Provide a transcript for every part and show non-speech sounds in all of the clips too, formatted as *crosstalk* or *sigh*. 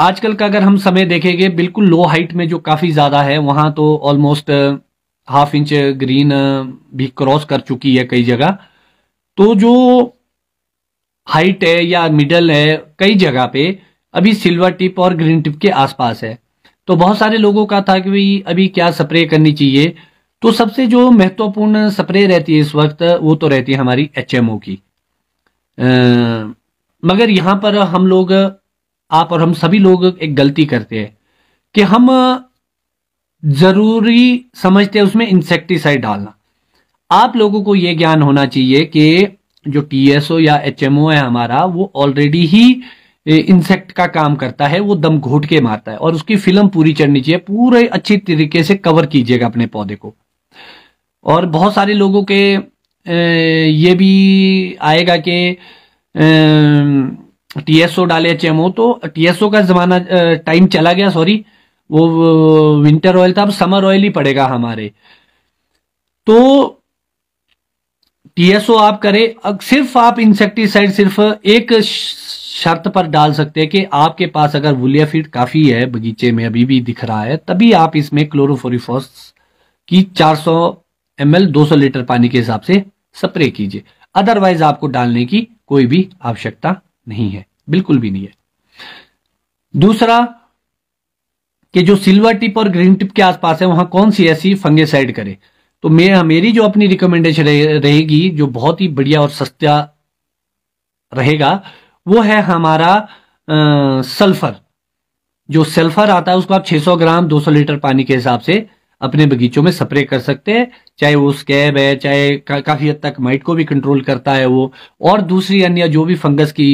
आजकल का अगर हम समय देखेंगे बिल्कुल लो हाइट में जो काफ़ी ज़्यादा है वहां तो ऑलमोस्ट हाफ इंच ग्रीन भी क्रॉस कर चुकी है कई जगह तो जो हाइट है या मिडल है कई जगह पे अभी सिल्वर टिप और ग्रीन टिप के आसपास है तो बहुत सारे लोगों का था कि भाई अभी क्या स्प्रे करनी चाहिए तो सबसे जो महत्वपूर्ण स्प्रे रहती है इस वक्त वो तो रहती है हमारी एच की आ, मगर यहां पर हम लोग आप और हम सभी लोग एक गलती करते हैं कि हम जरूरी समझते हैं उसमें इंसेक्टिसाइड डालना आप लोगों को यह ज्ञान होना चाहिए कि जो टीएसओ या एचएमओ है हमारा वो ऑलरेडी ही इंसेक्ट का काम करता है वो दम घोट के मारता है और उसकी फिल्म पूरी चढ़नी चाहिए पूरे अच्छी तरीके से कवर कीजिएगा अपने पौधे को और बहुत सारे लोगों के ये भी आएगा कि टीएसओ डाले एच तो टीएसओ का जमाना टाइम चला गया सॉरी वो विंटर ऑयल था अब समर ऑयल ही पड़ेगा हमारे तो टीएसओ आप करें अब सिर्फ आप इंसेक्टिसाइड सिर्फ एक शर्त पर डाल सकते हैं कि आपके पास अगर वुलिया फीड काफी है बगीचे में अभी भी दिख रहा है तभी आप इसमें क्लोरोफोरिफॉस की 400 सौ 200 लीटर पानी के हिसाब से स्प्रे कीजिए अदरवाइज आपको डालने की कोई भी आवश्यकता नहीं है बिल्कुल भी नहीं है दूसरा कि जो सिल्वर टिप और ग्रीन टिप के आसपास है वहां कौन सी ऐसी फंगेसाइड करे तो मेरा मेरी जो अपनी रिकमेंडेशन रहे, रहेगी जो बहुत ही बढ़िया और सस्ता रहेगा वो है हमारा आ, सल्फर जो सल्फर आता है उसको आप 600 ग्राम 200 लीटर पानी के हिसाब से अपने बगीचों में स्प्रे कर सकते हैं चाहे वो स्कैब है चाहे का, काफी हद तक माइट को भी कंट्रोल करता है वो और दूसरी अन्य जो भी फंगस की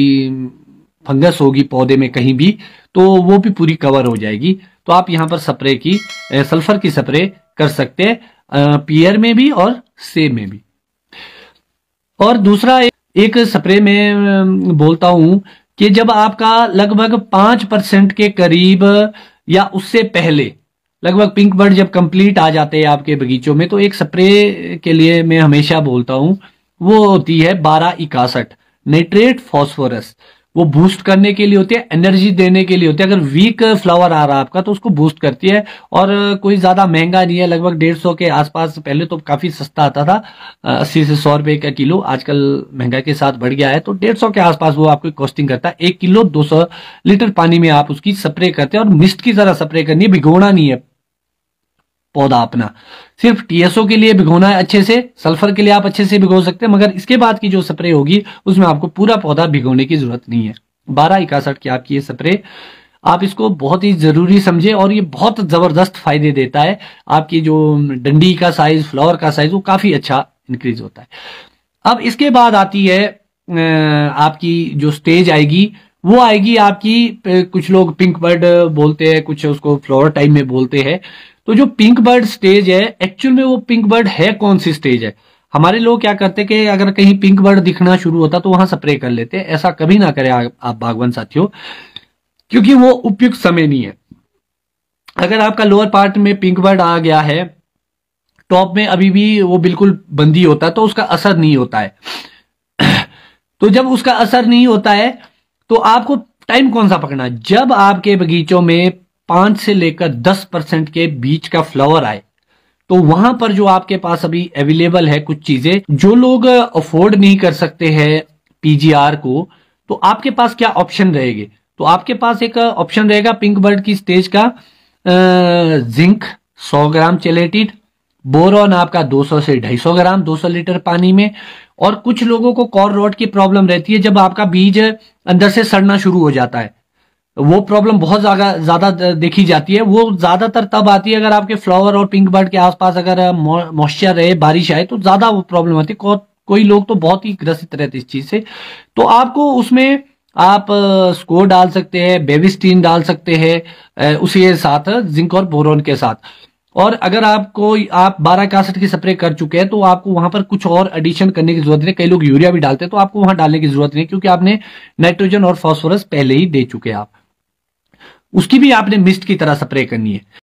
फंगस होगी पौधे में कहीं भी तो वो भी पूरी कवर हो जाएगी तो आप यहाँ पर स्प्रे की सल्फर की स्प्रे कर सकते हैं पियर में भी और सेब में भी और दूसरा ए, एक स्प्रे में बोलता हूं कि जब आपका लगभग पांच परसेंट के करीब या उससे पहले लगभग पिंक बर्ड जब कंप्लीट आ जाते हैं आपके बगीचों में तो एक स्प्रे के लिए मैं हमेशा बोलता हूँ वो होती है बारह इकासठ नाइट्रेट फॉस्फोरस वो बूस्ट करने के लिए होती है एनर्जी देने के लिए होती है अगर वीक फ्लावर आ रहा है आपका तो उसको बूस्ट करती है और कोई ज़्यादा महंगा नहीं है लगभग डेढ़ सौ के आसपास पहले तो काफ़ी सस्ता आता था अस्सी से सौ रुपए का किलो आजकल महंगाई के साथ बढ़ गया है तो डेढ़ सौ के आसपास वो आपको कॉस्टिंग करता है एक किलो दो सौ लीटर पानी में आप उसकी स्प्रे करते हैं और मिस्ट की तरह स्प्रे करनी है भिगोना नहीं है पौधा अपना सिर्फ टीएसओ के लिए भिगोना है अच्छे से सल्फर के लिए आप अच्छे से भिगो सकते हैं मगर इसके बाद की जो स्प्रे होगी उसमें आपको पूरा पौधा भिगोने की जरूरत नहीं है बारह इकासठ की आपकी ये स्प्रे आप इसको बहुत ही जरूरी समझे और ये बहुत जबरदस्त फायदे देता है आपकी जो डंडी का साइज फ्लावर का साइज वो काफी अच्छा इंक्रीज होता है अब इसके बाद आती है आपकी जो स्टेज आएगी वो आएगी आपकी कुछ लोग पिंक बर्ड बोलते हैं कुछ उसको फ्लोर टाइम में बोलते हैं तो जो पिंक बर्ड स्टेज है एक्चुअल में वो पिंक बर्ड है कौन सी स्टेज है हमारे लोग क्या करते कि अगर कहीं पिंक बर्ड दिखना शुरू होता तो वहां स्प्रे कर लेते हैं ऐसा कभी ना करें आप बागवान साथियों क्योंकि वो उपयुक्त समय नहीं है अगर आपका लोअर पार्ट में पिंक बर्ड आ गया है टॉप में अभी भी वो बिल्कुल बंदी होता है तो उसका असर नहीं होता है *clears throat* तो जब उसका असर नहीं होता है तो आपको टाइम कौन सा पकड़ना जब आपके बगीचों में पांच से लेकर दस परसेंट के बीच का फ्लावर आए तो वहां पर जो आपके पास अभी अवेलेबल है कुछ चीजें जो लोग अफोर्ड नहीं कर सकते हैं पीजीआर को तो आपके पास क्या ऑप्शन रहेगा तो आपके पास एक ऑप्शन रहेगा पिंक बर्ड की स्टेज का जिंक 100 ग्राम चेलेटिड बोरॉन आपका 200 से 250 ग्राम 200 लीटर पानी में और कुछ लोगों को कॉर रोड की प्रॉब्लम रहती है जब आपका बीज अंदर से सड़ना शुरू हो जाता है वो प्रॉब्लम बहुत ज्यादा देखी जाती है वो ज्यादातर तब आती है अगर आपके फ्लावर और पिंक बर्ड के आसपास अगर मॉइस्चर रहे बारिश आए तो ज्यादा वो प्रॉब्लम आती है को, कोई लोग तो बहुत ही ग्रसित रहते इस चीज से तो आपको उसमें आप स्कोर डाल सकते हैं बेबिस्टीन डाल सकते हैं के साथ जिंक और बोरोन के साथ और अगर आपको आप बारह कासठ की स्प्रे कर चुके हैं तो आपको वहां पर कुछ और एडिशन करने की जरूरत नहीं कई लोग यूरिया भी डालते हैं तो आपको वहां डालने की जरूरत नहीं क्योंकि आपने नाइट्रोजन और फॉस्फोरस पहले ही दे चुके हैं आप उसकी भी आपने मिस्ट की तरह स्प्रे करनी है